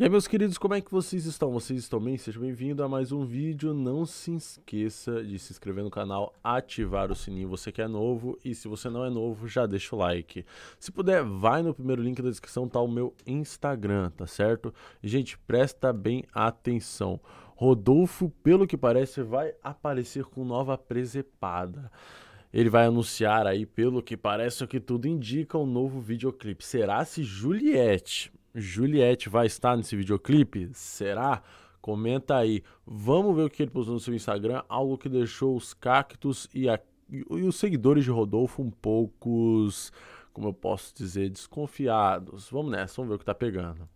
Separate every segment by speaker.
Speaker 1: E aí, meus queridos, como é que vocês estão? Vocês estão bem? Seja bem-vindo a mais um vídeo. Não se esqueça de se inscrever no canal, ativar o sininho, você que é novo. E se você não é novo, já deixa o like. Se puder, vai no primeiro link da descrição, tá o meu Instagram, tá certo? E, gente, presta bem atenção. Rodolfo, pelo que parece, vai aparecer com nova presepada. Ele vai anunciar aí, pelo que parece, o que tudo indica, um novo videoclipe. Será se Juliette Juliette vai estar nesse videoclipe? Será? Comenta aí. Vamos ver o que ele postou no seu Instagram, algo que deixou os cactos e, a, e os seguidores de Rodolfo um poucos, como eu posso dizer, desconfiados. Vamos nessa, vamos ver o que tá pegando.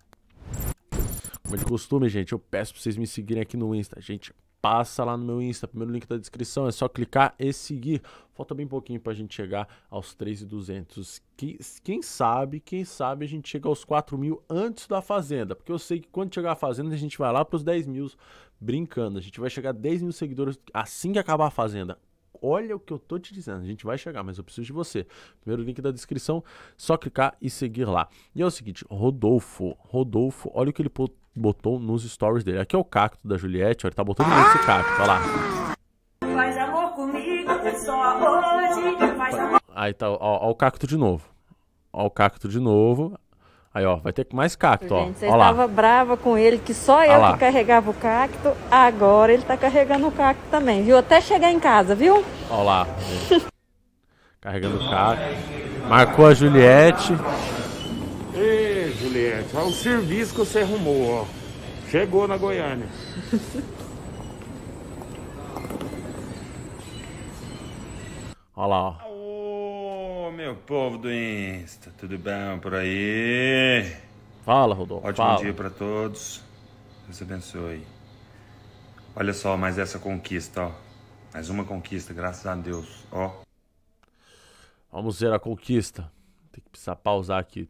Speaker 1: Como de costume, gente, eu peço pra vocês me seguirem aqui no Insta, gente passa lá no meu Insta, primeiro link da descrição, é só clicar e seguir. Falta bem pouquinho para a gente chegar aos 3,200. Que, quem sabe, quem sabe a gente chega aos 4.000 mil antes da Fazenda, porque eu sei que quando chegar a Fazenda a gente vai lá para os brincando. A gente vai chegar a 10 mil seguidores assim que acabar a Fazenda. Olha o que eu tô te dizendo. A gente vai chegar, mas eu preciso de você. Primeiro link da descrição, só clicar e seguir lá. E é o seguinte, Rodolfo, Rodolfo, olha o que ele botou nos stories dele. Aqui é o cacto da Juliette, olha, ele tá botando ah! esse cacto, olha lá. Faz amor comigo, só hoje, faz amor... Aí tá, ó, ó o cacto de novo. Ó o cacto de novo. Aí, ó, vai ter mais cacto, ó. Gente, ó estava brava com ele, que só eu que carregava o cacto. Agora ele tá carregando o cacto também, viu? Até chegar em casa, viu? Ó lá. Carregando o cacto. Marcou a Juliette. Ê, Juliette, olha o serviço que você arrumou, ó. Chegou na Goiânia. Olha lá, ó meu povo do Insta, tudo bem por aí? Fala, Rodolfo. Ótimo fala. dia para todos. Deus abençoe. Olha só, mais essa conquista, ó. Mais uma conquista, graças a Deus, ó. Vamos ver a conquista. Tem que precisar pausar aqui.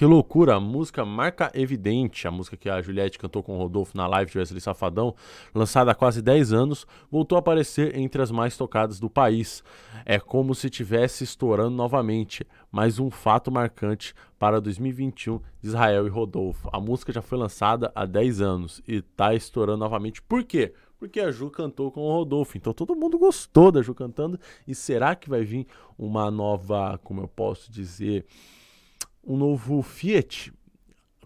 Speaker 1: Que loucura, a música Marca Evidente, a música que a Juliette cantou com o Rodolfo na live de Wesley Safadão, lançada há quase 10 anos, voltou a aparecer entre as mais tocadas do país. É como se estivesse estourando novamente, mais um fato marcante para 2021 de Israel e Rodolfo. A música já foi lançada há 10 anos e está estourando novamente. Por quê? porque a Ju cantou com o Rodolfo. Então todo mundo gostou da Ju cantando. E será que vai vir uma nova, como eu posso dizer, um novo Fiat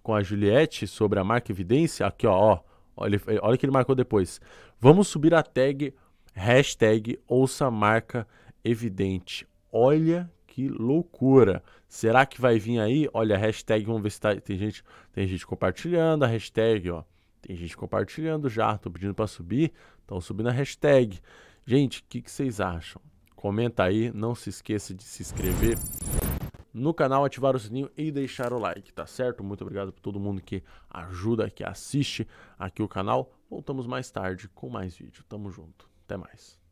Speaker 1: com a Juliette sobre a marca Evidência. Aqui, ó, ó olha, o que ele marcou depois. Vamos subir a tag hashtag ouça marca evidente. Olha que loucura. Será que vai vir aí? Olha, hashtag, vamos ver se tá, tem, gente, tem gente compartilhando a hashtag, ó. Tem gente compartilhando já, tô pedindo para subir, estão subindo a hashtag. Gente, o que, que vocês acham? Comenta aí, não se esqueça de se inscrever no canal, ativar o sininho e deixar o like, tá certo? Muito obrigado por todo mundo que ajuda, que assiste aqui o canal. Voltamos mais tarde com mais vídeo. Tamo junto. Até mais.